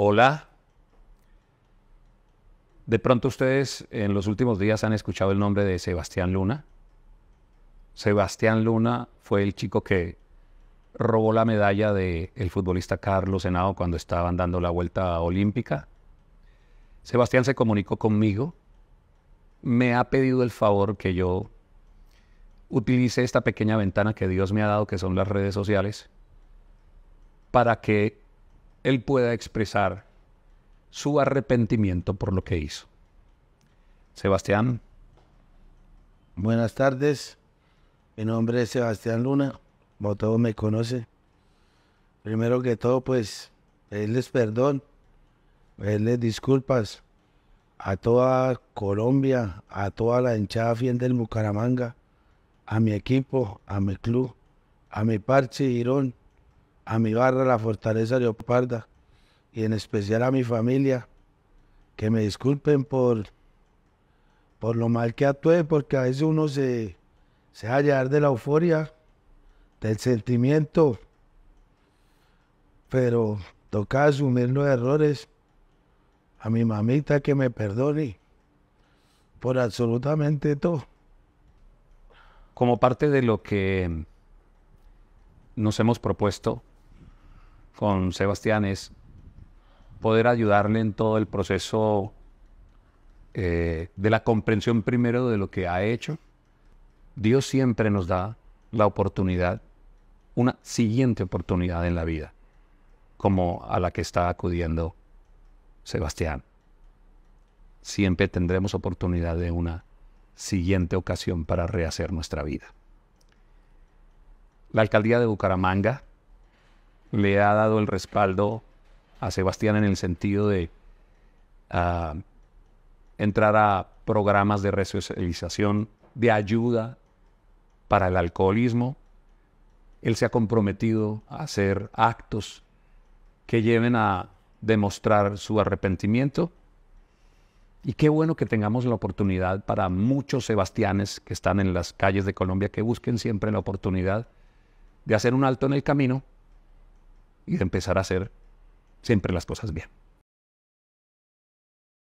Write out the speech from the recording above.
Hola. De pronto ustedes en los últimos días han escuchado el nombre de Sebastián Luna. Sebastián Luna fue el chico que robó la medalla del futbolista Carlos senado cuando estaban dando la vuelta olímpica. Sebastián se comunicó conmigo, me ha pedido el favor que yo utilice esta pequeña ventana que Dios me ha dado, que son las redes sociales, para que él pueda expresar su arrepentimiento por lo que hizo. Sebastián. Buenas tardes. Mi nombre es Sebastián Luna. Como me conoce. Primero que todo, pues, pedirles perdón, pedirles disculpas a toda Colombia, a toda la hinchada fiel del Bucaramanga, a mi equipo, a mi club, a mi parche Irón, a mi barra, la Fortaleza Leoparda, y en especial a mi familia, que me disculpen por, por lo mal que actué, porque a veces uno se, se a de la euforia, del sentimiento, pero toca asumir los errores. A mi mamita que me perdone por absolutamente todo. Como parte de lo que nos hemos propuesto con Sebastián es poder ayudarle en todo el proceso eh, de la comprensión primero de lo que ha hecho. Dios siempre nos da la oportunidad, una siguiente oportunidad en la vida, como a la que está acudiendo Sebastián. Siempre tendremos oportunidad de una siguiente ocasión para rehacer nuestra vida. La alcaldía de Bucaramanga le ha dado el respaldo a Sebastián en el sentido de ah, entrar a programas de resocialización, de ayuda para el alcoholismo. Él se ha comprometido a hacer actos que lleven a demostrar su arrepentimiento. Y qué bueno que tengamos la oportunidad para muchos sebastianes que están en las calles de Colombia que busquen siempre la oportunidad de hacer un alto en el camino y de empezar a hacer siempre las cosas bien.